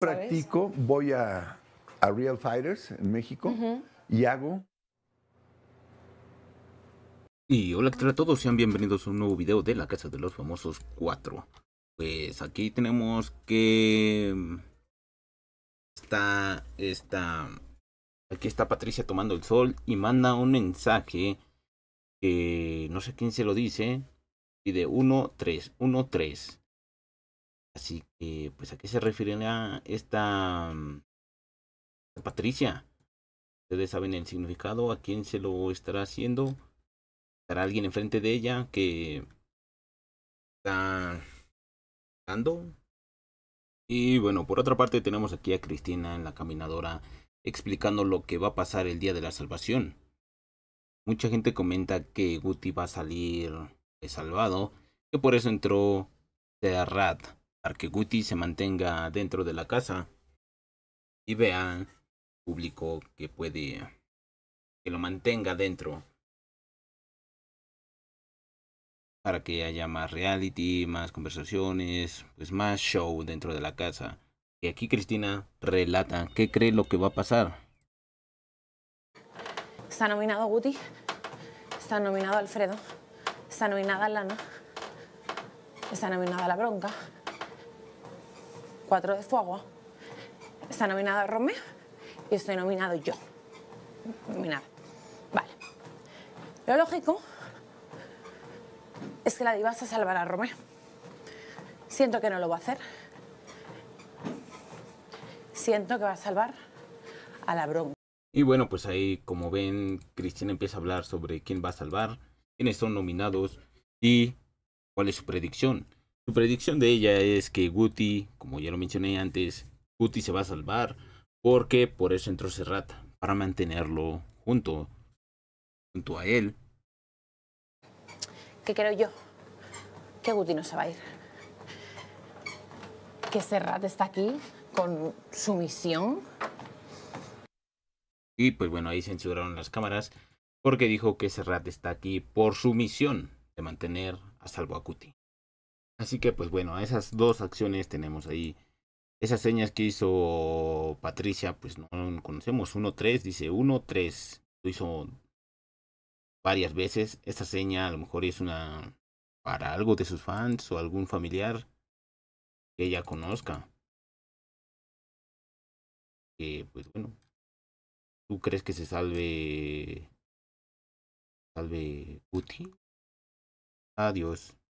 Practico, voy a, a, Real Fighters en México y hago. Y hola, a todos? Sean bienvenidos a un nuevo video de la Casa de los Famosos 4. Pues aquí tenemos que... Mm, está, está... Aquí está Patricia tomando el sol y manda un mensaje que no sé quién se lo dice. Pide 1, 3, 1, 3. Así que, pues, ¿a qué se refiere esta, esta mm? Patricia? Ustedes saben el significado, a quién se lo estará haciendo. ¿Estará alguien enfrente de ella que está dando? Y bueno, por otra parte tenemos aquí a Cristina en la caminadora explicando lo que va a pasar el día de la salvación. Mucha gente comenta que Guti va a salir salvado, que por eso entró Serrat para que Guti se mantenga dentro de la casa y vea público que puede que lo mantenga dentro para que haya más reality, más conversaciones, pues más show dentro de la casa. Y aquí Cristina relata qué cree lo que va a pasar. Está nominado Guti, está nominado Alfredo, está nominada Lana, está nominada La Bronca, Cuatro de Fuego, está nominado Romeo y estoy nominado yo. Nominado. Vale. Lo lógico es que la se salvará a Romeo. Siento que no lo va a hacer. Siento que va a salvar a la bronca. Y bueno, pues ahí, como ven, Cristian empieza a hablar sobre quién va a salvar, quiénes son nominados y cuál es su predicción. Su predicción de ella es que Guti, como ya lo mencioné antes, Guti se va a salvar porque por eso entró Serrata, para mantenerlo junto, junto a él. ¿Qué creo yo? Que Guti no se va a ir. Que Serrat está aquí con su misión. Y pues bueno, ahí censuraron las cámaras porque dijo que Serrat está aquí por su misión de mantener a salvo a Guti. Así que pues bueno, esas dos acciones tenemos ahí. Esas señas que hizo Patricia, pues no conocemos. 1-3, dice 1-3. Lo hizo varias veces. Esta seña a lo mejor es una para algo de sus fans o algún familiar que ella conozca. Que pues bueno. ¿Tú crees que se salve... Salve Guti? Adiós.